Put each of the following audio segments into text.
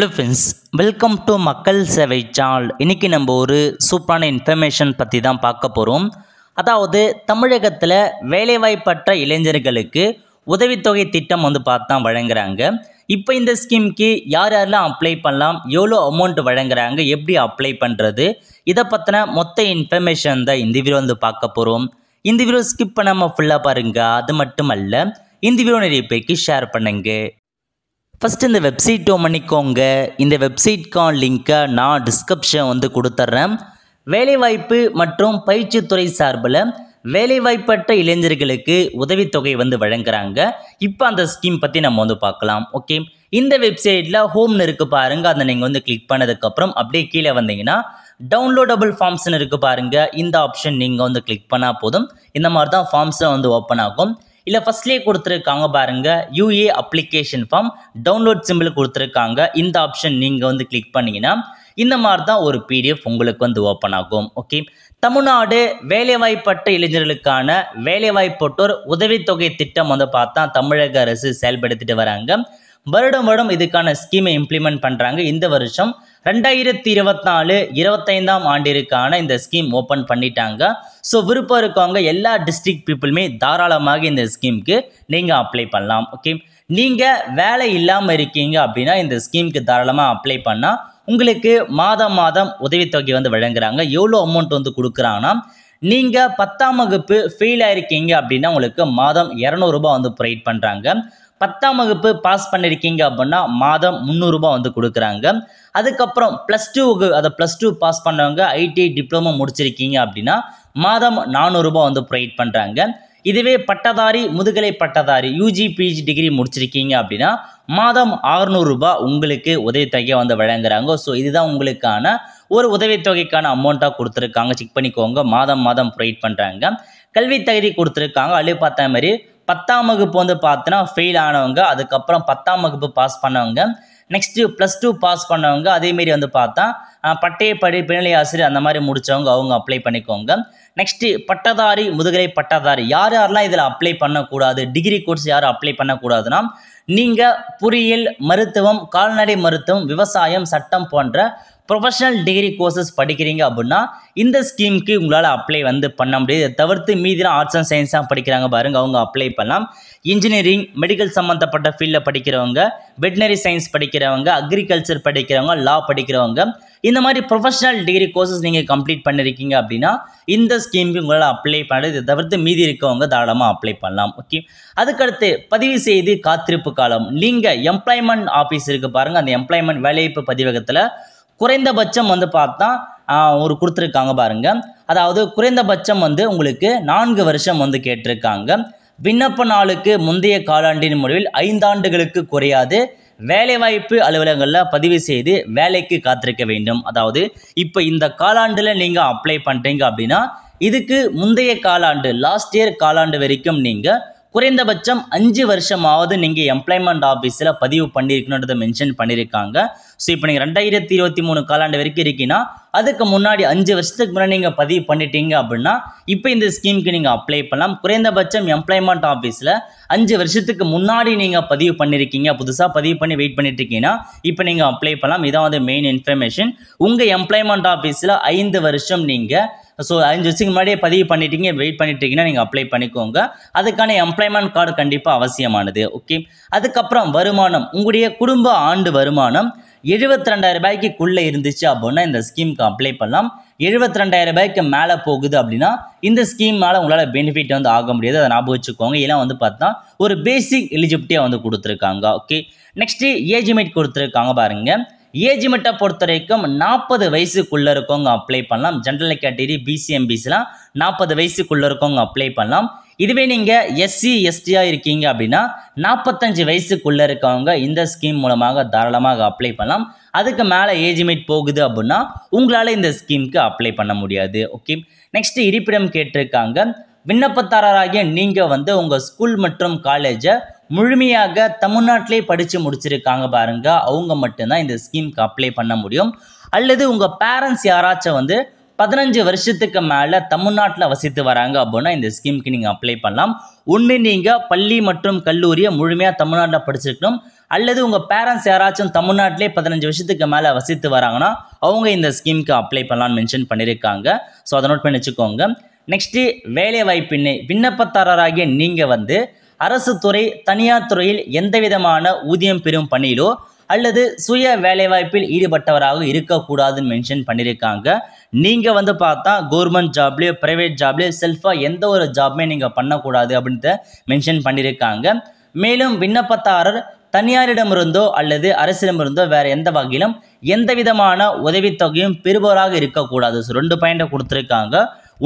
hello friends welcome to மக்கள் சேவை சால் இன்றைக்கி நம்ம ஒரு சூப்பரான இன்ஃபர்மேஷன் பற்றி தான் பார்க்க போகிறோம் அதாவது தமிழகத்தில் வேலைவாய்ப்பற்ற இளைஞர்களுக்கு உதவித்தொகை திட்டம் வந்து பார்த்தா வழங்குறாங்க இப்போ இந்த ஸ்கீம்க்கு யார் யாரெல்லாம் அப்ளை பண்ணலாம் எவ்வளோ அமௌண்ட் வழங்குறாங்க எப்படி அப்ளை பண்ணுறது இதை பற்றின மொத்த இன்ஃபர்மேஷன் தான் இந்த வீடியோ வந்து பார்க்க போகிறோம் இந்த வீடியோ ஸ்கிப் பண்ணாமல் ஃபுல்லாக பாருங்கள் அது மட்டும் அல்ல இந்த வீடியோ நிறைய பேருக்கு ஷேர் பண்ணுங்கள் ஃபஸ்ட் இந்த வெப்சைட் பண்ணிக்கோங்க இந்த வெப்சைட்கான் லிங்க்கை நான் டிஸ்கிரிப்ஷன் வந்து கொடுத்துட்றேன் வேலைவாய்ப்பு மற்றும் பயிற்சித்துறை சார்பில் வேலைவாய்ப்பற்ற இளைஞர்களுக்கு உதவித்தொகை வந்து வழங்குறாங்க இப்போ அந்த ஸ்கீம் பற்றி நம்ம வந்து பார்க்கலாம் ஓகே இந்த வெப்சைட்டில் ஹோம்னு இருக்குது பாருங்கள் அதை நீங்கள் வந்து கிளிக் பண்ணதுக்கப்புறம் அப்படியே கீழே வந்தீங்கன்னா டவுன்லோடபுள் ஃபார்ம்ஸ்னு இருக்குது பாருங்கள் இந்த ஆப்ஷன் நீங்கள் வந்து கிளிக் பண்ணால் போதும் இந்த மாதிரி தான் ஃபார்ம்ஸை வந்து ஓப்பன் ஆகும் இல்லை ஃபஸ்ட்லேயே கொடுத்துருக்காங்க பாருங்கள் யூஏ அப்ளிகேஷன் ஃபார்ம் டவுன்லோட் சிம்பிள் கொடுத்துருக்காங்க இந்த ஆப்ஷன் நீங்கள் வந்து கிளிக் பண்ணிங்கன்னா இந்த மாதிரி தான் ஒரு பிடிஎஃப் உங்களுக்கு வந்து ஓப்பன் ஆகும் ஓகே தமிழ்நாடு வேலைவாய்ப்பட்ட இளைஞர்களுக்கான வேலைவாய்ப்பட்டோர் உதவித்தொகை திட்டம் வந்து பார்த்தா தமிழக அரசு செயல்படுத்திட்டு வராங்க வருடம் வருடம் இதுக்கான ஸ்கீமை இம்ப்ளிமெண்ட் பண்ணுறாங்க இந்த வருஷம் ரெண்டாயிரத்தி நாலு இருபத்தைந்தாம் ஆண்டிற்கான இந்த ஸ்கீம் ஓப்பன் பண்ணிட்டாங்க ஸோ விருப்பம் இருக்கவங்க எல்லா டிஸ்ட்ரிக்ட் பீப்புளுமே தாராளமாக இந்த ஸ்கீமுக்கு நீங்கள் அப்ளை பண்ணலாம் ஓகே நீங்கள் வேலை இல்லாமல் இருக்கீங்க அப்படின்னா இந்த ஸ்கீமுக்கு தாராளமாக அப்ளை பண்ணால் உங்களுக்கு மாதம் மாதம் உதவித்தொகை வந்து வழங்குறாங்க எவ்வளோ அமௌண்ட் வந்து கொடுக்குறாங்கன்னா நீங்கள் பத்தாம் வகுப்பு ஃபெயில் ஆயிருக்கீங்க அப்படின்னா உங்களுக்கு மாதம் இரநூறுபா வந்து ப்ரொவைட் பண்ணுறாங்க பத்தாம் வகுப்பு பாஸ் பண்ணியிருக்கீங்க அப்படின்னா மாதம் முந்நூறுரூபா வந்து கொடுக்குறாங்க அதுக்கப்புறம் ப்ளஸ் டூவுக்கு அதை ப்ளஸ் டூ பாஸ் பண்ணவங்க ஐடி டிப்ளமோ முடிச்சிருக்கீங்க அப்படின்னா மாதம் நானூறுரூபா வந்து ப்ரொவைட் பண்ணுறாங்க இதுவே பட்டதாரி முதுகலை பட்டதாரி யூஜி பிஜி டிகிரி முடிச்சிருக்கீங்க அப்படின்னா மாதம் ஆறுநூறுரூபா உங்களுக்கு உதவித்தொகை வந்து வழங்குறாங்க ஸோ இதுதான் உங்களுக்கான ஒரு உதவித்தொகைக்கான அமௌண்ட்டாக கொடுத்துருக்காங்க செக் பண்ணிக்கோங்க மாதம் மாதம் ப்ரொவைட் பண்ணுறாங்க கல்வி தகுதி கொடுத்துருக்காங்க அது பார்த்த மாதிரி பத்தாம் வகுப்பு வந்து பார்த்தோன்னா ஃபெயில் ஆனவங்க அதுக்கப்புறம் பத்தாம் வகுப்பு பாஸ் பண்ணவங்க நெக்ஸ்ட்டு ப்ளஸ் டூ பாஸ் பண்ணவங்க அதேமாரி வந்து பார்த்தா பட்டயப்படி பின்னணி ஆசிரியர் அந்த மாதிரி முடித்தவங்க அவங்க அப்ளை பண்ணிக்கோங்க நெக்ஸ்ட்டு பட்டதாரி முதுகலை பட்டதாரி யார் யாரெல்லாம் இதில் அப்ளை பண்ணக்கூடாது டிகிரி கோர்ஸ் யாரும் அப்ளை பண்ணக்கூடாதுன்னா நீங்கள் பொறியியல் மருத்துவம் கால்நடை மருத்துவம் விவசாயம் சட்டம் போன்ற ப்ரொஃபஷனல் டிகிரி கோர்சஸ் படிக்கிறீங்க அப்படின்னா இந்த ஸ்கீமுக்கு உங்களால் அப்ளை வந்து பண்ண முடியாது தவிர்த்து மீதிலாம் ஆர்ட்ஸ் அண்ட் சயின்ஸ் தான் படிக்கிறாங்க பாருங்கள் அவங்க அப்ளை பண்ணலாம் இன்ஜினியரிங் மெடிக்கல் சம்மந்தப்பட்ட ஃபீல்டில் படிக்கிறவங்க வெட்டினரி சயின்ஸ் படிக்கிறவங்க அக்ரிகல்ச்சர் படிக்கிறவங்க லா படிக்கிறவங்க இந்த மாதிரி ப்ரொஃபஷனல் டிகிரி கோர்சஸ் நீங்கள் கம்ப்ளீட் பண்ணியிருக்கீங்க அப்படின்னா இந்த ஸ்கீமுக்கு உங்களால் அப்ளை பண்ணுறது இதை தவிர்த்து மீதி இருக்கவங்க தாராளமாக அப்ளை பண்ணலாம் ஓகே அதுக்கடுத்து பதிவு செய்து காத்திருப்பு காலம் நீங்கள் எம்ப்ளாய்மெண்ட் ஆஃபீஸ் இருக்குது பாருங்கள் அந்த எம்ப்ளாய்மெண்ட் வேலைவாய்ப்பு பதிவகத்தில் குறைந்தபட்சம் வந்து பார்த்தா ஒரு கொடுத்துருக்காங்க பாருங்கள் அதாவது குறைந்தபட்சம் வந்து உங்களுக்கு நான்கு வருஷம் வந்து கேட்டிருக்காங்க விண்ணப்ப நாளுக்கு முந்தைய காலாண்டின் முடிவில் ஐந்தாண்டுகளுக்கு குறையாது வேலைவாய்ப்பு அலுவலகங்களில் பதிவு செய்து வேலைக்கு காத்திருக்க வேண்டும் அதாவது இப்போ இந்த காலாண்டில் நீங்கள் அப்ளை பண்ணுறீங்க அப்படின்னா இதுக்கு முந்தைய காலாண்டு லாஸ்ட் இயர் காலாண்டு வரைக்கும் நீங்கள் குறைந்தபட்சம் அஞ்சு வருஷமாவது நீங்கள் எம்ப்ளாய்மெண்ட் ஆஃபீஸில் பதிவு பண்ணியிருக்கணுன்றதை மென்ஷன் பண்ணியிருக்காங்க ஸோ இப்போ நீங்கள் ரெண்டாயிரத்தி இருபத்தி மூணு காலாண்டு வரைக்கும் இருக்கீங்கன்னா அதுக்கு முன்னாடி அஞ்சு வருஷத்துக்கு முன்னாடி நீங்கள் பதிவு பண்ணிட்டீங்க அப்படின்னா இப்போ இந்த ஸ்கீமுக்கு நீங்கள் அப்ளை பண்ணலாம் குறைந்தபட்சம் எம்ப்ளாய்மெண்ட் ஆஃபீஸில் அஞ்சு வருஷத்துக்கு முன்னாடி நீங்கள் பதிவு பண்ணியிருக்கீங்க புதுசாக பதிவு பண்ணி வெயிட் பண்ணிட்டு இருக்கீங்கன்னா இப்போ நீங்கள் அப்ளை பண்ணலாம் இதான் வந்து மெயின் இன்ஃபர்மேஷன் உங்கள் எம்ப்ளாய்மெண்ட் ஆஃபீஸில் ஐந்து வருஷம் நீங்கள் ஸோ அஞ்சு வருஷத்துக்கு முன்னாடியே பதிவு பண்ணிட்டீங்க வெயிட் பண்ணிட்டு இருக்கீங்கன்னா நீங்கள் அப்ளை பண்ணிக்கோங்க அதுக்கான எம்ப்ளாய்மெண்ட் கார்டு கண்டிப்பாக அவசியமானது ஓகே அதுக்கப்புறம் வருமானம் உங்களுடைய குடும்ப ஆண்டு வருமானம் எழுபத்தி ரெண்டாயிரம் ரூபாய்க்குள்ளே இருந்துச்சு அப்படின்னா இந்த ஸ்கீமுக்கு அப்ளை பண்ணலாம் எழுபத்தி ரெண்டாயிரம் ரூபாய்க்கு மேலே போகுது அப்படின்னா இந்த ஸ்கீம் மேலே உங்களால் பெனிஃபிட் வந்து ஆக முடியாது அதை ஞாபகம் வச்சுக்கோங்க இதெல்லாம் வந்து பார்த்தா ஒரு பேசிக் எலிஜிபிலிட்டியாக வந்து கொடுத்துருக்காங்க ஓகே நெக்ஸ்ட்டு ஏஜ் லிமிட் கொடுத்துருக்காங்க பாருங்கள் ஏஜ் மட்டை பொறுத்த வரைக்கும் நாற்பது வயசுக்குள்ளே இருக்கவங்க அப்ளை பண்ணலாம் ஜென்ரல் கேட்டகரி பிசிஎம்பிஸ்லாம் நாற்பது வயசுக்குள்ளே இருக்கவங்க அப்ளை பண்ணலாம் இதுவே நீங்கள் எஸ்சி எஸ்டியாக இருக்கீங்க அப்படின்னா நாற்பத்தஞ்சு வயசுக்குள்ளே இருக்கவங்க இந்த ஸ்கீம் மூலமாக தாராளமாக அப்ளை பண்ணலாம் அதுக்கு மேலே ஏஜ் போகுது அப்படின்னா உங்களால் இந்த ஸ்கீமுக்கு அப்ளை பண்ண முடியாது ஓகே நெக்ஸ்ட்டு இருப்பிடம் கேட்டிருக்காங்க விண்ணப்பத்தாரராகிய நீங்கள் வந்து உங்கள் ஸ்கூல் மற்றும் காலேஜை முழுமையாக தமிழ்நாட்டிலே படித்து முடிச்சிருக்காங்க பாருங்க அவங்க மட்டும்தான் இந்த ஸ்கீம்க்கு அப்ளை பண்ண முடியும் அல்லது உங்கள் பேரண்ட்ஸ் யாராச்சும் வந்து பதினஞ்சு வருஷத்துக்கு மேலே தமிழ்நாட்டில் வசித்து வராங்க அப்படின்னா இந்த ஸ்கீமுக்கு நீங்கள் அப்ளை பண்ணலாம் ஒன்று நீங்கள் பள்ளி மற்றும் கல்லூரியை முழுமையாக தமிழ்நாட்டில் படிச்சிருக்கணும் அல்லது உங்கள் பேரண்ட்ஸ் யாராச்சும் தமிழ்நாட்டிலே பதினஞ்சு வருஷத்துக்கு மேலே வசித்து வராங்கன்னா அவங்க இந்த ஸ்கீமுக்கு அப்ளை பண்ணலான்னு மென்ஷன் பண்ணியிருக்காங்க ஸோ அதை நோட் பண்ணி வச்சுக்கோங்க நெக்ஸ்ட்டு வேலைவாய்ப்பின்னை விண்ணப்பத்தாரராகிய நீங்கள் வந்து அரசு துறை தனியார் துறையில் எந்த விதமான ஊதியம் பெறும் பணியிலோ அல்லது சுய வேலைவாய்ப்பில் ஈடுபட்டவராக இருக்கக்கூடாதுன்னு மென்ஷன் பண்ணியிருக்காங்க நீங்கள் வந்து பார்த்தா கவர்மெண்ட் ஜாப்லேயோ ப்ரைவேட் ஜாப்லேயோ செல்ஃபாக எந்த ஒரு ஜாப்மே நீங்கள் பண்ணக்கூடாது அப்படின்ட்டு மென்ஷன் பண்ணியிருக்காங்க மேலும் விண்ணப்பத்தாரர் தனியாரிடமிருந்தோ அல்லது அரசிடமிருந்தோ வேறு எந்த வகையிலும் எந்த விதமான உதவித்தொகையும் பெறுபவராக இருக்கக்கூடாது ரெண்டு பாயிண்டை கொடுத்துருக்காங்க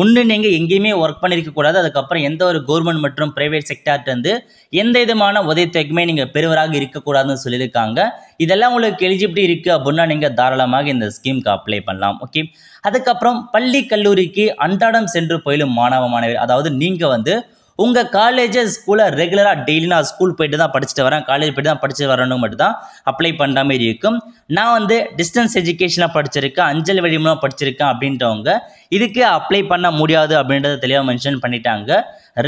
ஒன்று நீங்கள் எங்கேயுமே ஒர்க் பண்ணியிருக்கக்கூடாது அதுக்கப்புறம் எந்த ஒரு கவர்மெண்ட் மற்றும் ப்ரைவேட் செக்டார்ட்டேருந்து எந்த விதமான உதவித்தொகையுமே நீங்கள் பெறுவராக இருக்கக்கூடாதுன்னு சொல்லியிருக்காங்க இதெல்லாம் உங்களுக்கு எலிஜிபிலிட்டி இருக்குது அப்படின்னா நீங்கள் தாராளமாக இந்த ஸ்கீமுக்கு அப்ளை பண்ணலாம் ஓகே அதுக்கப்புறம் பள்ளி கல்லூரிக்கு அன்றாடம் சென்று போயிலும் மாணவ மாணவி அதாவது நீங்கள் வந்து உங்கள் காலேஜஸ் ஸ்கூலை ரெகுலராக டெய்லி நான் ஸ்கூல் போயிட்டு தான் படிச்சுட்டு வரேன் காலேஜ் போயிட்டு தான் படிச்சுட்டு வரணும் மட்டும் தான் அப்ளை பண்ணுற மாதிரி இருக்கும் நான் வந்து டிஸ்டன்ஸ் எஜுகேஷனாக படிச்சிருக்கேன் அஞ்சல் மூலம் படிச்சிருக்கேன் அப்படின்றவங்க இதுக்கு அப்ளை பண்ண முடியாது அப்படின்றத தெளிவாக மென்ஷன் பண்ணிட்டாங்க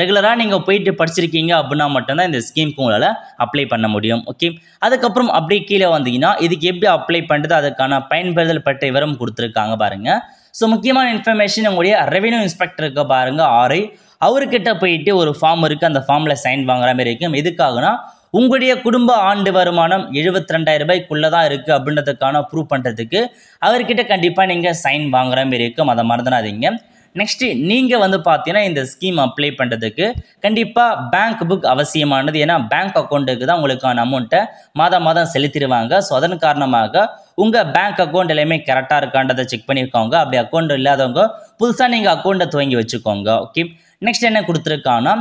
ரெகுலராக நீங்கள் போயிட்டு படிச்சிருக்கீங்க அப்படின்னா மட்டும்தான் இந்த ஸ்கீமுக்கு உங்களால் அப்ளை பண்ண முடியும் ஓகே அதுக்கப்புறம் அப்படியே கீழே வந்தீங்கன்னா இதுக்கு எப்படி அப்ளை பண்ணுறது அதுக்கான பயன்பெறுதல் பட்ட விவரம் கொடுத்துருக்காங்க பாருங்கள் ஸோ முக்கியமான இன்ஃபர்மேஷன் உங்களுடைய ரெவென்யூ இன்ஸ்பெக்டருக்கு பாருங்கள் ஆர்ஐ அவர்கிட்ட போயிட்டு ஒரு ஃபார்ம் இருக்குது அந்த ஃபார்மில் சைன் வாங்குற மாதிரி இருக்கும் எதுக்காகனா உங்களுடைய குடும்ப ஆண்டு வருமானம் எழுபத்தி ரெண்டாயிரம் ரூபாய்க்குள்ளே தான் இருக்குது அப்படின்றதுக்கான ப்ரூவ் பண்ணுறதுக்கு அவர்கிட்ட கண்டிப்பாக நீங்கள் சைன் வாங்குற மாதிரி இருக்கும் அதை மறந்துடாதீங்க நெக்ஸ்ட்டு நீங்கள் வந்து பார்த்தீங்கன்னா இந்த ஸ்கீம் அப்ளை பண்ணுறதுக்கு கண்டிப்பாக பேங்க் புக் அவசியமானது ஏன்னா பேங்க் அக்கௌண்ட்டுக்கு தான் உங்களுக்கான அமௌண்ட்டை மாதம் மாதம் செலுத்திடுவாங்க ஸோ அதன் காரணமாக உங்கள் பேங்க் அக்கௌண்ட் எல்லாமே கரெக்டாக இருக்கான்றதை செக் பண்ணியிருக்கோங்க அப்படி அக்கௌண்ட் இல்லாதவங்க புதுசாக நீங்கள் அக்கௌண்ட்டை துவங்கி வச்சுக்கோங்க ஓகே நெக்ஸ்ட் என்ன கொடுத்துருக்கானா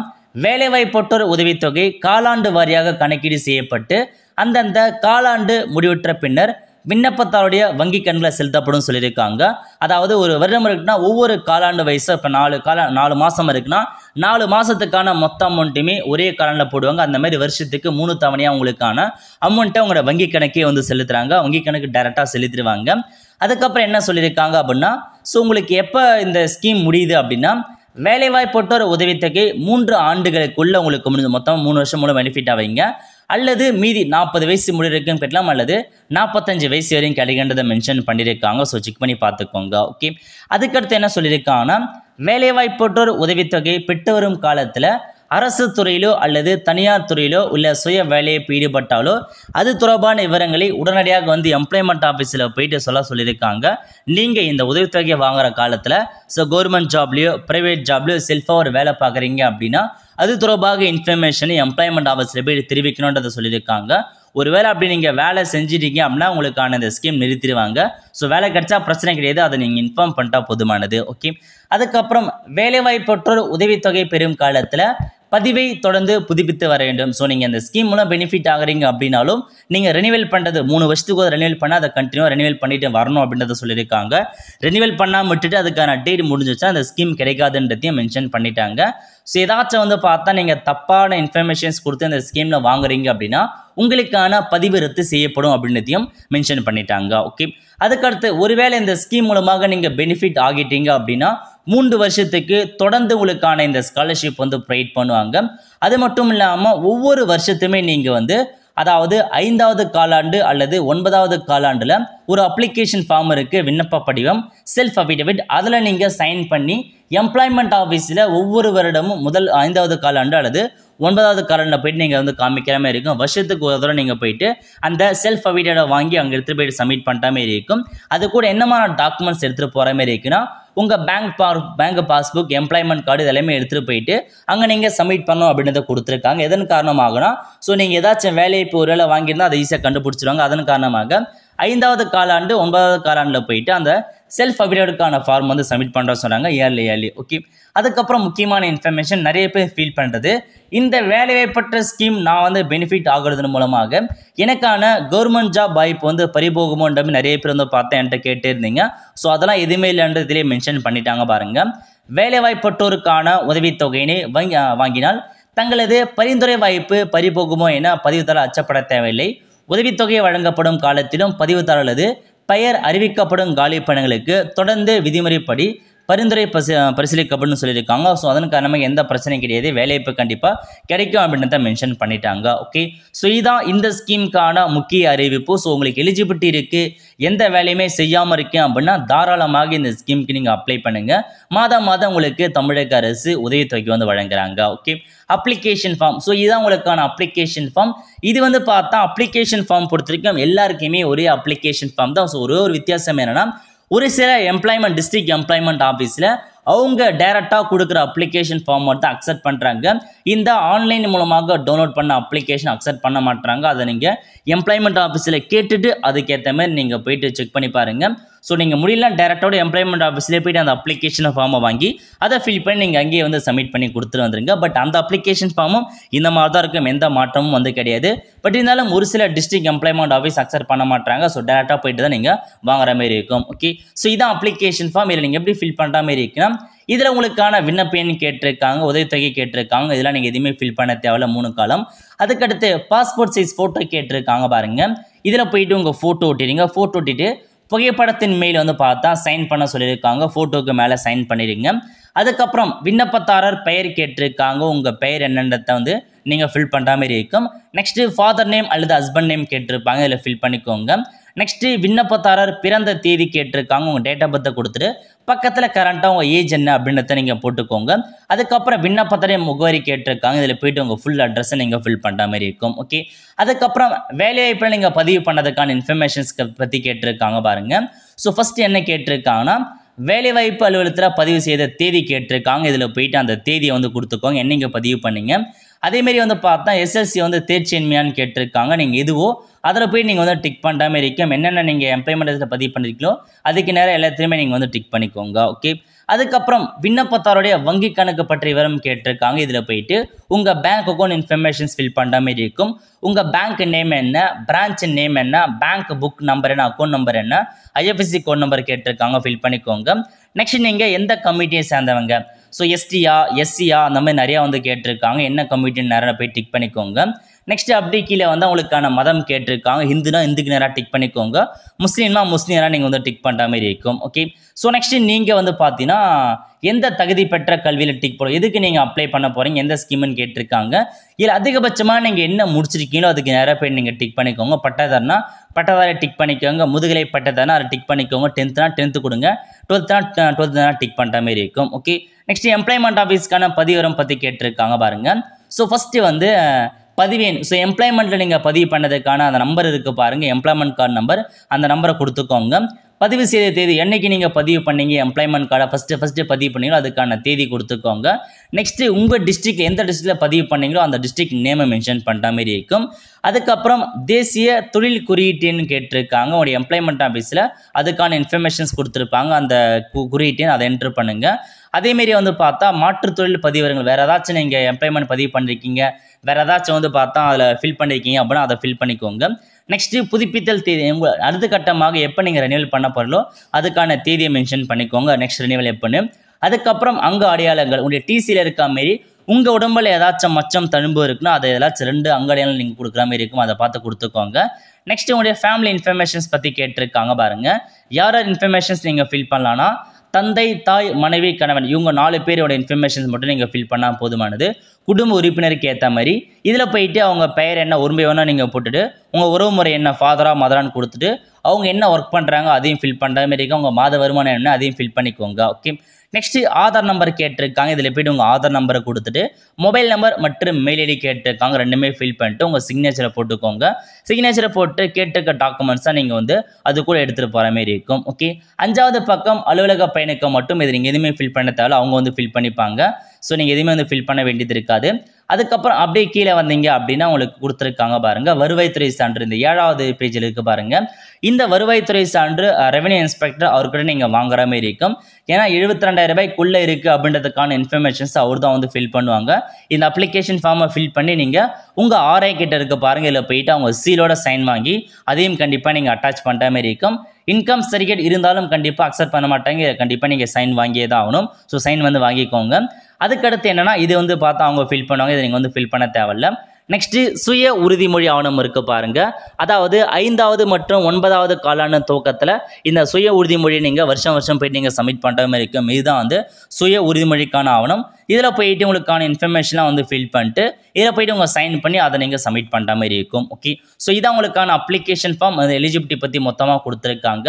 வேலைவாய்ப்பட்டோர் உதவித்தொகை காலாண்டு வாரியாக கணக்கீடு செய்யப்பட்டு அந்தந்த காலாண்டு முடிவுற்ற பின்னர் விண்ணப்பத்தாருடைய வங்கி கண்ணில் செலுத்தப்படும் சொல்லியிருக்காங்க அதாவது ஒரு வருடம் இருக்குன்னா ஒவ்வொரு காலாண்டு வயசு இப்போ நாலு கால நாலு மாதம் இருக்குன்னா நாலு மாதத்துக்கான மொத்த அமௌண்ட்டுமே ஒரே காலாண்டில் போடுவாங்க அந்த மாதிரி வருஷத்துக்கு மூணு தவணையாக அவங்களுக்கான அமௌண்ட்டை அவங்களோட வங்கி கணக்கே வந்து செலுத்துகிறாங்க வங்கி கணக்கு டைரெக்டாக செலுத்திடுவாங்க அதுக்கப்புறம் என்ன சொல்லியிருக்காங்க அப்படின்னா ஸோ உங்களுக்கு எப்போ இந்த ஸ்கீம் முடியுது அப்படின்னா வேலைவாய்ப்பட்டோர் உதவித்தொகை மூன்று ஆண்டுகளுக்குள்ள உங்களுக்கு முடிஞ்ச மொத்தம் மூணு வருஷம் மூலம் பெனிஃபிட் ஆவீங்க அல்லது மீதி நாற்பது வயசு முடிவுக்கும் கட்டலாம் அல்லது நாற்பத்தஞ்சு வயசு வரையும் கிடைக்கின்றதை மென்ஷன் பண்ணியிருக்காங்க ஸோ செக் பண்ணி பார்த்துக்கோங்க ஓகே அதுக்கடுத்து என்ன சொல்லியிருக்காங்கன்னா வேலைவாய்ப்பற்றோர் உதவித்தொகை பெற்று வரும் காலத்தில் அரசு துறையிலோ அல்லது தனியார் துறையிலோ உள்ள சுய வேலையை ஈடுபட்டாலோ அது தொடர்பான விவரங்களை உடனடியாக வந்து எம்ப்ளாய்மெண்ட் ஆஃபீஸில் போயிட்டு சொல்ல சொல்லியிருக்காங்க நீங்கள் இந்த உதவித்தொகையை வாங்குகிற காலத்தில் ஸோ கவர்மெண்ட் ஜாப்லேயோ ப்ரைவேட் ஜாப்லேயோ செல்ஃபாக ஒரு வேலை பார்க்குறீங்க அப்படின்னா அது தொடர்பாக இன்ஃபர்மேஷனை எம்ப்ளாய்மெண்ட் ஆஃபீஸில் போய் தெரிவிக்கணுன்றதை சொல்லியிருக்காங்க ஒருவேளை அப்படி நீங்கள் வேலை செஞ்சிட்டீங்க அப்படின்னா உங்களுக்கான இந்த ஸ்கீம் நிறுத்திடுவாங்க ஸோ வேலை கிடைச்சா பிரச்சனை கிடையாது அதை நீங்கள் இன்ஃபார்ம் பண்ணிட்டா போதுமானது ஓகே அதுக்கப்புறம் வேலைவாய்ப்பற்றோர் உதவித்தொகை பெறும் காலத்தில் பதிவை தொடர்ந்து புதுப்பித்து வர வேண்டும் ஸோ நீங்கள் இந்த ஸ்கீம் மூலம் பெனிஃபிட் ஆகிறீங்க அப்படின்னாலும் நீங்கள் ரெனிவல் பண்ணுறது மூணு வருஷத்துக்கு ஒரு ரெனிவல் பண்ணால் அதை கண்டினியூ ரெனிவல் பண்ணிட்டு வரணும் அப்படின்றத சொல்லியிருக்காங்க ரெனிவல் பண்ணாமல் விட்டுட்டு அதுக்கான டேட் முடிஞ்சிச்சா அந்த ஸ்கீம் கிடைக்காதுன்றதையும் மென்ஷன் பண்ணிட்டாங்க ஸோ ஏதாச்சும் வந்து பார்த்தா நீங்கள் தப்பான இன்ஃபர்மேஷன்ஸ் கொடுத்து அந்த ஸ்கீமில் வாங்குறீங்க அப்படின்னா உங்களுக்கான பதிவு ரத்து செய்யப்படும் அப்படின்றதையும் மென்ஷன் பண்ணிட்டாங்க ஓகே அதுக்கடுத்து ஒருவேளை இந்த ஸ்கீம் மூலமாக நீங்கள் பெனிஃபிட் ஆகிட்டீங்க அப்படின்னா மூன்று வருஷத்துக்கு தொடர்ந்து உங்களுக்கான இந்த ஸ்காலர்ஷிப் வந்து ப்ரொவைட் பண்ணுவாங்க அது மட்டும் இல்லாமல் ஒவ்வொரு வருஷத்துமே நீங்கள் வந்து அதாவது ஐந்தாவது காலாண்டு அல்லது ஒன்பதாவது காலாண்டில் ஒரு அப்ளிகேஷன் ஃபார்ம் இருக்குது விண்ணப்ப படிவம் செல்ஃப் அஃபிடவிட் அதில் நீங்கள் சைன் பண்ணி எம்ப்ளாய்மெண்ட் ஆஃபீஸில் ஒவ்வொரு வருடமும் முதல் ஐந்தாவது காலாண்டு அல்லது ஒன்பதாவது காலாண்டில் போயிட்டு நீங்கள் வந்து காமிக்கிற மாதிரி இருக்கும் வருஷத்துக்கு ஒரு தடவை நீங்கள் போயிட்டு அந்த செல்ஃப் அஃபிடேட்டை வாங்கி அங்கே எடுத்துகிட்டு போயிட்டு சப்மிட் பண்ணுற மாதிரி இருக்கும் அது கூட என்னமான டாக்குமெண்ட்ஸ் எடுத்துகிட்டு போகிற மாதிரி இருக்குன்னா உங்கள் பேங்க் பா பேங்க் பாஸ்புக் எம்ப்ளாய்மெண்ட் கார்டு இதெல்லாமே எடுத்துகிட்டு போயிட்டு அங்கே நீங்கள் சப்மிட் பண்ணணும் அப்படின்றத கொடுத்துருக்காங்க எதன் காரணமாகனா ஸோ நீங்கள் ஏதாச்சும் வேலையை இப்போ ஒரு வேலை வாங்கியிருந்தால் அதை ஈஸியாக கண்டுபிடிச்சிருவாங்க அதன் காரணமாக ஐந்தாவது காலாண்டு ஒன்பதாவது காலாண்டில் போயிட்டு அந்த செல்ஃப் அபிடேட்டுக்கான ஃபார்ம் வந்து சப்மிட் பண்ணுறோம் சொன்னாங்க இயர்லி இயர்லி ஓகே அதுக்கப்புறம் முக்கியமான இன்ஃபர்மேஷன் நிறைய பேர் ஃபீல் பண்ணுறது இந்த வேலைவாய்ப்பற்ற ஸ்கீம் நான் வந்து பெனிஃபிட் ஆகுறதன் மூலமாக எனக்கான கவர்மெண்ட் ஜாப் வாய்ப்பு வந்து பறிபோகுமோன்ற நிறைய பேர் வந்து பார்த்தேன் என்கிட்ட கேட்டிருந்தீங்க ஸோ அதெல்லாம் எதுவுமே இல்லைன்ற இதிலே மென்ஷன் பண்ணிட்டாங்க பாருங்கள் வேலைவாய்ப்பட்டோருக்கான உதவித்தொகையினை வாங்கி வாங்கினால் தங்களது பரிந்துரை வாய்ப்பு பறிபோகுமோ என பதிவுதாரர் அச்சப்பட தேவையில்லை உதவித்தொகை வழங்கப்படும் காலத்திலும் அல்லது பெயர் அறிவிக்கப்படும் காலி தொடர்ந்து விதிமுறைப்படி பரிந்துரை பசி பரிசீலிக்கப்படும் சொல்லியிருக்காங்க ஸோ அதன் காரணமாக எந்த பிரச்சனையும் கிடையாது வேலைவாய்ப்பு கண்டிப்பாக கிடைக்கும் அப்படின்னு தான் மென்ஷன் பண்ணிட்டாங்க ஓகே ஸோ இதுதான் இந்த ஸ்கீமுக்கான முக்கிய அறிவிப்பு ஸோ உங்களுக்கு எலிஜிபிலிட்டி இருக்குது எந்த வேலையுமே செய்யாமல் இருக்கேன் அப்படின்னா தாராளமாக இந்த ஸ்கீமுக்கு நீங்கள் அப்ளை பண்ணுங்கள் மாதம் மாதம் உங்களுக்கு தமிழக அரசு உதவித்தொகை வந்து வழங்குறாங்க ஓகே அப்ளிகேஷன் ஃபார்ம் ஸோ இதுதான் உங்களுக்கான அப்ளிகேஷன் ஃபார்ம் இது வந்து பார்த்தா அப்ளிகேஷன் ஃபார்ம் பொறுத்த வரைக்கும் எல்லாருக்குமே ஒரே அப்ளிகேஷன் ஃபார்ம் தான் ஸோ ஒரே ஒரு வித்தியாசம் என்னென்னா ஒரு சில எம்ப்ளாய்மெண்ட் டிஸ்ட்ரிக்ட் எம்ப்ளாய்மெண்ட் ஆஃபீஸில் அவங்க டைரெக்டாக கொடுக்குற அப்ளிகேஷன் ஃபார்ம் மட்டும் அக்செப்ட் பண்ணுறாங்க இந்த ஆன்லைன் மூலமாக டவுன்லோட் பண்ண அப்ளிகேஷன் அக்செப்ட் பண்ண மாட்டுறாங்க அதை நீங்கள் எம்ப்ளாய்மெண்ட் ஆஃபீஸில் கேட்டுட்டு அதுக்கேற்ற மாதிரி நீங்கள் போயிட்டு செக் பண்ணி பாருங்கள் ஸோ நீங்கள் முடியலாம் டேரெக்டாக எம்ப்ளாய்மெண்ட் ஆஃபீஸ்லேயே போய்ட்டு அந்த அப்ளிகேஷன் ஃபார்மை வாங்கி அதை ஃபில் பண்ணி நீங்கள் அங்கேயே வந்து சப்மிட் பண்ணி கொடுத்துட்டு வந்துருங்க பட் அந்த அப்ளிகேஷன் ஃபார்மும் இந்த மாதிரி தான் இருக்கும் எந்த மாற்றமும் வந்து கிடையாது பட் இருந்தாலும் ஒரு சில டிஸ்ட்ரிக்ட் எம்ப்ளாய்மெண்ட் ஆஃபீஸ் அக்செப்ட் பண்ண மாட்டாங்க ஸோ டேரெக்டாக போயிட்டு தான் நீங்கள் வாங்குற மாதிரி இருக்கும் ஓகே ஸோ இதான் அப்ளிகேஷன் ஃபார்ம் இதில் நீங்கள் எப்படி ஃபில் பண்ணுற மாதிரி இருக்குன்னா இதில் உங்களுக்கான விண்ணப்பம் கேட்டிருக்காங்க உதவித்தொகை கேட்டிருக்காங்க இதெல்லாம் நீங்கள் எதுவுமே ஃபில் பண்ண தேவையில்ல மூணு காலம் அதுக்கடுத்து பாஸ்போர்ட் சைஸ் ஃபோட்டோ கேட்டிருக்காங்க பாருங்கள் இதில் போயிட்டு உங்கள் ஃபோட்டோ ஓட்டிடுங்க ஃபோட்டோ ஓட்டிட்டு புகைப்படத்தின் மேல் வந்து பார்த்தா சைன் பண்ண சொல்லியிருக்காங்க ஃபோட்டோக்கு மேலே சைன் பண்ணிடுங்க அதுக்கப்புறம் விண்ணப்பத்தாரர் பெயர் கேட்டிருக்காங்க உங்கள் பெயர் என்னன்றத வந்து நீங்கள் ஃபில் பண்ணுற மாதிரி இருக்கும் நெக்ஸ்ட்டு ஃபாதர் நேம் அல்லது ஹஸ்பண்ட் நேம் கேட்டிருப்பாங்க இதில் ஃபில் பண்ணிக்கோங்க நெக்ஸ்ட்டு விண்ணப்பதாரர் பிறந்த தேதி கேட்டிருக்காங்க உங்கள் டேட் ஆஃப் பர்த்தை கொடுத்துட்டு பக்கத்தில் கரண்ட்டாக உங்கள் ஏஜ் என்ன அப்படின்றத நீங்கள் போட்டுக்கோங்க அதுக்கப்புறம் விண்ணப்பத்தடைய முகவரி கேட்டிருக்காங்க இதில் போயிட்டு உங்கள் ஃபுல் அட்ரஸை நீங்கள் ஃபில் பண்ணுற மாதிரி இருக்கும் ஓகே அதுக்கப்புறம் வேலைவாய்ப்பில் நீங்கள் பதிவு பண்ணதுக்கான இன்ஃபர்மேஷன்ஸ்க்கு பற்றி கேட்டிருக்காங்க பாருங்கள் ஸோ ஃபஸ்ட்டு என்ன கேட்டிருக்காங்கன்னா வேலைவாய்ப்பு அலுவலகத்தில் பதிவு செய்த தேதி கேட்டிருக்காங்க இதில் போயிட்டு அந்த தேதியை வந்து கொடுத்துக்கோங்க என்னைக்கு பதிவு பண்ணிங்க அதேமாரி வந்து பார்த்தா எஸ்எஸ்சி வந்து தேர்ச்சியின்மையான்னு கேட்டிருக்காங்க நீங்கள் எதுவோ அதில் போய் நீங்கள் வந்து டிக் பண்ணுற மாதிரி இருக்கும் என்னென்ன நீங்கள் இதில் பதிவு பண்ணிருக்கீங்களோ அதுக்கு நேரம் எல்லாத்தையுமே நீங்கள் வந்து டிக் பண்ணிக்கோங்க ஓகே அதுக்கப்புறம் விண்ணப்பத்தாருடைய வங்கி கணக்கு பற்றி விவரம் கேட்டிருக்காங்க இதில் போயிட்டு உங்கள் பேங்க் அக்கௌண்ட் இன்ஃபர்மேஷன்ஸ் ஃபில் பண்ணுற மாதிரி இருக்கும் உங்கள் பேங்க் நேம் என்ன பிரான்ச் நேம் என்ன பேங்க் புக் நம்பர் என்ன அக்கௌண்ட் நம்பர் என்ன ஐஎஃப்எஸ்சி கோட் நம்பர் கேட்டிருக்காங்க ஃபில் பண்ணிக்கோங்க நெக்ஸ்ட் நீங்கள் எந்த கமிட்டியை சேர்ந்தவங்க ஸோ எஸ்டியா எஸ்சியா அந்த மாதிரி நிறையா வந்து கேட்டிருக்காங்க என்ன கமிட்டின்னு நிறைய போய் டிக் பண்ணிக்கோங்க நெக்ஸ்ட் அப்படி கீழே வந்து அவங்களுக்கான மதம் கேட்டிருக்காங்க ஹிந்துனா ஹிந்துக்கு நேராக டிக் பண்ணிக்கோங்க முஸ்லீம்னா முஸ்லீம்னா நீங்கள் வந்து டிக் பண்ணுற மாதிரி இருக்கும் ஓகே ஸோ நெக்ஸ்ட் நீங்கள் வந்து பார்த்தீங்கன்னா எந்த தகுதி பெற்ற கல்வியில் டிக் போகிறோம் எதுக்கு நீங்கள் அப்ளை பண்ண போகிறீங்க எந்த ஸ்கீம்னு கேட்டிருக்காங்க இதில் அதிகபட்சமாக நீங்கள் என்ன முடிச்சிருக்கீங்களோ அதுக்கு நேராக போய் நீங்கள் டிக் பண்ணிக்கோங்க பட்டதாரனா பட்டதாரை டிக் பண்ணிக்கோங்க முதுகலை பட்டதாரனா அதை டிக் பண்ணிக்கோங்க டென்த்னா டென்த்து கொடுங்க டுவெல்த்னா டுவெல்த்னா டிக் பண்ணுற மாதிரி இருக்கும் ஓகே நெக்ஸ்ட் எம்ப்ளாய்மெண்ட் ஆஃபீஸ்க்கான பதிவிரம் பற்றி கேட்டிருக்காங்க பாருங்கள் ஸோ ஃபஸ்ட்டு வந்து பதிவேன் ஸோ எம்ப்ளாய்மெண்ட்டில் நீங்கள் பதிவு பண்ணதுக்கான அந்த நம்பர் இருக்குது பாருங்கள் எம்ப்ளாய்மெண்ட் கார்டு நம்பர் அந்த நம்பரை கொடுத்துக்கோங்க பதிவு செய்த தேதி என்னைக்கு நீங்கள் பதிவு பண்ணீங்க எம்ப்ளாய்மெண்ட் கார்டை ஃபஸ்ட்டு ஃபஸ்ட்டு பதிவு பண்ணீங்களோ அதுக்கான தேதி கொடுத்துக்கோங்க நெக்ஸ்ட்டு உங்கள் டிஸ்ட்ரிக் எந்த டிஸ்ட்ரிக்டில் பதிவு பண்ணீங்களோ அந்த டிஸ்ட்ரிக் நேமை மென்ஷன் பண்ணுற மாதிரி இருக்கும் அதுக்கப்புறம் தேசிய தொழில் குறியீட்டுன்னு கேட்டிருக்காங்க உங்களுடைய எம்ப்ளாய்மெண்ட் ஆஃபீஸில் அதுக்கான இன்ஃபர்மேஷன்ஸ் கொடுத்துருப்பாங்க அந்த குறியீட்டின் அதை என்ட்ரு பண்ணுங்கள் அதேமாரி வந்து பார்த்தா மாற்றுத் பதிவு வருங்கள் வேறு ஏதாச்சும் நீங்கள் எம்ப்ளாய்மெண்ட் பதிவு பண்ணியிருக்கீங்க வேறு ஏதாச்சும் வந்து பார்த்தா அதில் ஃபில் பண்ணியிருக்கீங்க அப்படின்னா அதை ஃபில் பண்ணிக்கோங்க நெக்ஸ்ட்டு புதுப்பித்தல் தேதி உங்கள் அடுத்த கட்டமாக எப்போ நீங்கள் ரெனியூவல் பண்ண போகிறீங்களோ அதுக்கான தேதியை மென்ஷன் பண்ணிக்கோங்க நெக்ஸ்ட் ரெனியூவல் எப்போன்னு அதுக்கப்புறம் அங்க அடையாளங்கள் உங்களுடைய டிசியில் இருக்கா மாரி உங்கள் உடம்புல ஏதாச்சும் மச்சம் தழும்பு இருக்குன்னா அதை ஏதாச்சும் ரெண்டு அங்கடையாளம் நீங்கள் கொடுக்குற மாதிரி இருக்கும் அதை பார்த்து கொடுத்துக்கோங்க நெக்ஸ்ட் உங்களுடைய ஃபேமிலி இன்ஃபர்மேஷன்ஸ் பற்றி கேட்டிருக்காங்க பாருங்கள் யார் யார் இன்ஃபர்மேஷன்ஸ் நீங்கள் ஃபில் பண்ணலான்னா தந்தை தாய் மனைவி கணவன் இவங்க நாலு பேரோட இன்ஃபர்மேஷன்ஸ் மட்டும் நீங்கள் ஃபில் பண்ணால் போதுமானது குடும்ப உறுப்பினருக்கு ஏற்ற மாதிரி இதில் போயிட்டு அவங்க பெயர் என்ன உரிமை வேணால் நீங்கள் போட்டுட்டு உங்கள் உறவு முறை என்ன ஃபாதராக மதரான்னு கொடுத்துட்டு அவங்க என்ன ஒர்க் பண்ணுறாங்க அதையும் ஃபில் பண்ணுற மாதிரி அவங்க மாத வருமானம் என்ன அதையும் ஃபில் பண்ணிக்கோங்க ஓகே நெக்ஸ்ட்டு ஆதார் நம்பர் கேட்டிருக்காங்க இதில் போய்ட்டு உங்கள் ஆதார் நம்பரை கொடுத்துட்டு மொபைல் நம்பர் மற்றும் மெயில் ஐடி கேட்டிருக்காங்க ரெண்டுமே ஃபில் பண்ணிட்டு உங்கள் சிக்னேச்சரை போட்டுக்கோங்க சிக்னேச்சரை போட்டு கேட்டிருக்க டாக்குமெண்ட்ஸாக நீங்கள் வந்து அது கூட எடுத்துகிட்டு போகிற மாதிரி இருக்கும் ஓகே அஞ்சாவது பக்கம் அலுவலக பயனுக்கு மட்டும் இது நீங்கள் எதுவுமே ஃபில் பண்ண தேவை அவங்க வந்து ஃபில் பண்ணிப்பாங்க ஸோ நீங்கள் எதுவுமே வந்து ஃபில் பண்ண வேண்டியது இருக்காது அதுக்கப்புறம் அப்படியே கீழே வந்தீங்க அப்படின்னா உங்களுக்கு கொடுத்துருக்காங்க பாருங்கள் வருவாய்த்துறை சான்று இந்த ஏழாவது பேஜில் இருக்குது பாருங்கள் இந்த வருவாய்த்துறை சான்று ரெவன்யூ இன்ஸ்பெக்டர் அவர்கிட்ட நீங்கள் வாங்குற மாதிரி இருக்கும் ஏன்னா எழுபத்தி ரெண்டாயிரம் ரூபாய்க்குள்ளே இருக்குது அப்படின்றதுக்கான இன்ஃபர்மேஷன்ஸ் அவர் தான் வந்து ஃபில் பண்ணுவாங்க இந்த அப்ளிகேஷன் ஃபார்மை ஃபில் பண்ணி நீங்கள் உங்கள் ஆர்ஐ கிட்ட இருக்க பாருங்கள் இதில் போயிட்டு அவங்க சீலோட சைன் வாங்கி அதையும் கண்டிப்பாக நீங்கள் அட்டாச் பண்ணுற மாதிரி இருக்கும் இன்கம் சர்டிஃபிகேட் இருந்தாலும் கண்டிப்பாக அக்செப்ட் பண்ண மாட்டாங்க கண்டிப்பாக நீங்கள் சைன் வாங்கியே தான் ஆகணும் ஸோ சைன் வந்து வாங்கிக்கோங்க அதுக்கடுத்து என்னென்னா இது வந்து பார்த்தா அவங்க ஃபில் பண்ணுவாங்க இதை நீங்கள் வந்து ஃபில் பண்ண தேவையில்ல நெக்ஸ்ட்டு சுய உறுதிமொழி ஆவணம் இருக்குது பாருங்கள் அதாவது ஐந்தாவது மற்றும் ஒன்பதாவது காலாண்டு தூக்கத்தில் இந்த சுய உறுதிமொழி நீங்கள் வருஷம் வருஷம் போயிட்டு நீங்கள் சப்மிட் பண்ணுற மாதிரி இருக்கும் இதுதான் வந்து சுய உறுதிமொழிக்கான ஆவணம் இதில் போயிட்டு உங்களுக்கான இன்ஃபர்மேஷன்லாம் வந்து ஃபில் பண்ணிட்டு இதில் போயிட்டு உங்கள் சைன் பண்ணி அதை நீங்கள் சப்மிட் பண்ணுற மாதிரி இருக்கும் ஓகே ஸோ இதான் உங்களுக்கான அப்ளிகேஷன் ஃபார்ம் அது எலிஜிபிலிட்டி பற்றி மொத்தமாக கொடுத்துருக்காங்க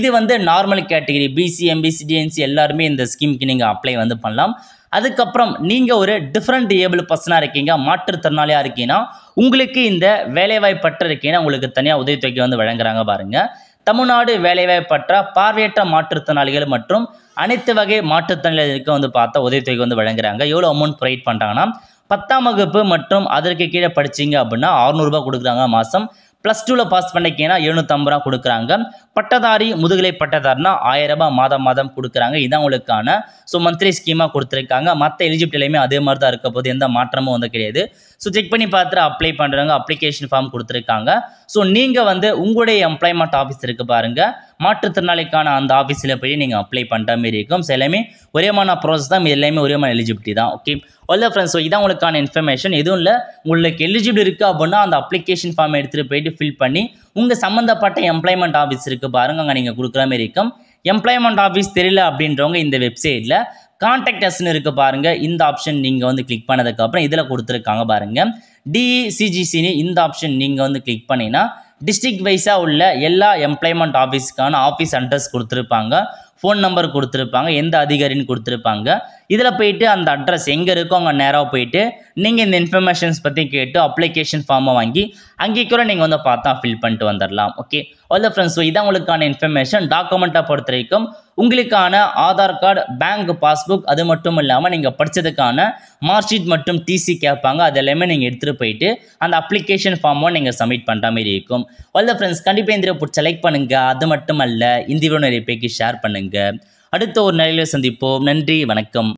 இது வந்து normal category BC MBC DNC எல்லாருமே இந்த ஸ்கீமுக்கு நீங்கள் அப்ளை வந்து பண்ணலாம் அதுக்கப்புறம் நீங்கள் ஒரு டிஃப்ரெண்ட் ஏபிள் பர்சனாக இருக்கீங்க மாற்றுத்திறனாளியாக இருக்கீங்கன்னா உங்களுக்கு இந்த வேலைவாய்ப்பற்ற இருக்கீங்கன்னா உங்களுக்கு தனியாக உதவித்தொகை வந்து வழங்குறாங்க பாருங்கள் தமிழ்நாடு வேலைவாய்ப்பற்ற பார்வையற்ற மாற்றுத்திறனாளிகள் மற்றும் அனைத்து வகை மாற்றுத்திறனாளிகளுக்கு வந்து பார்த்தா உதவித்தொகை வந்து வழங்குறாங்க எவ்வளோ அமௌண்ட் ப்ரொவைட் பண்ணுறாங்கன்னா பத்தாம் வகுப்பு மற்றும் அதற்கு கீழே படிச்சிங்க அப்படின்னா அறநூறுபா கொடுக்குறாங்க மாதம் ப்ளஸ் டூவில் பாஸ் பண்ணிக்கேன்னா எழுநூற்றம்பது ரூபா கொடுக்குறாங்க பட்டதாரி முதுகலை பட்டதாரினா ஆயிரம் ரூபாய் மாதம் மாதம் கொடுக்குறாங்க இதான் உங்களுக்கான ஸோ மந்த்லி ஸ்கீமாக கொடுத்துருக்காங்க மற்ற எலிஜிபிலியுமே அதே மாதிரி தான் இருக்க போது எந்த மாற்றமும் வந்து கிடையாது ஸோ செக் பண்ணி பார்த்துட்டு அப்ளை பண்ணுறவங்க அப்ளிகேஷன் ஃபார்ம் கொடுத்துருக்காங்க ஸோ நீங்கள் வந்து உங்களுடைய எம்ப்ளாய்மெண்ட் ஆஃபீஸ் இருக்குது பாருங்கள் மாற்றுத்திறனாளிக்கான அந்த ஆஃபீஸில் போய் நீங்கள் அப்ளை பண்ணுற மாரி இருக்கும் ஸோ எல்லாமே ஒரேமான ப்ராசஸ் தான் எல்லாமே ஒரேமான எலிஜிபிலிட்டி தான் ஓகே ஒல்ல ஃப்ரெண்ட்ஸ் ஸோ இதான் உங்களுக்கான இன்ஃபர்மேஷன் எதுவும் இல்லை உங்களுக்கு எலிஜிபிள் இருக்குது அப்படின்னா அந்த அப்ளிகேஷன் ஃபார்ம் எடுத்துகிட்டு போயிட்டு ஃபில் பண்ணி உங்கள் சம்மந்தப்பட்ட எம்ப்ளாய்மெண்ட் ஆஃபீஸ் இருக்குது பாருங்கள் அங்கே நீங்கள் கொடுக்குற மாரி இருக்கும் எம்ப்ளாய்மெண்ட் ஆஃபீஸ் தெரியல அப்படின்றவங்க இந்த வெப்சைட்டில் கான்டாக்ட் அஸ்ன்னு இருக்குது பாருங்கள் இந்த ஆப்ஷன் நீங்கள் வந்து கிளிக் பண்ணதுக்கப்புறம் இதில் கொடுத்துருக்காங்க பாருங்கள் டிஇசிஜிசின்னு e இந்த ஆப்ஷன் நீங்கள் வந்து கிளிக் பண்ணிங்கன்னா டிஸ்ட்ரிக் வைஸாக உள்ள எல்லா எம்ப்ளாய்மெண்ட் ஆஃபீஸ்க்கான ஆஃபீஸ் அட்ரஸ் கொடுத்துருப்பாங்க ஃபோன் நம்பர் கொடுத்துருப்பாங்க எந்த அதிகாரின்னு கொடுத்துருப்பாங்க இதில் போயிட்டு அந்த அட்ரஸ் எங்கே இருக்கோ அங்கே நேராக போயிட்டு நீங்கள் இந்த இன்ஃபர்மேஷன்ஸ் பற்றி கேட்டு அப்ளிகேஷன் ஃபார்மை வாங்கி அங்கே கூட நீங்கள் வந்து பார்த்தா ஃபில் பண்ணிட்டு வந்துடலாம் ஓகே ஓகே ஃப்ரெண்ட்ஸ் ஸோ இதான் உங்களுக்கான இன்ஃபர்மேஷன் டாக்குமெண்ட்டை பொறுத்த வரைக்கும் உங்களுக்கான ஆதார் கார்டு பேங்க் பாஸ்புக் அது மட்டும் இல்லாமல் நீங்கள் படித்ததுக்கான மார்க் ஷீட் மற்றும் டிசி கேட்பாங்க அது எல்லாமே நீங்கள் எடுத்துகிட்டு போயிட்டு அந்த அப்ளிகேஷன் ஃபார்மோ நீங்கள் சப்மிட் பண்ணுற மாதிரி இருக்கும் ஒல்ல ஃப்ரெண்ட்ஸ் கண்டிப்பாக இந்த பிடிச்ச லைக் பண்ணுங்கள் அது மட்டும் அல்ல இந்த வீடியோ நிறைய பேருக்கு ஷேர் பண்ணுங்கள் அடுத்த ஒரு நிலையில் சந்திப்போம் நன்றி வணக்கம்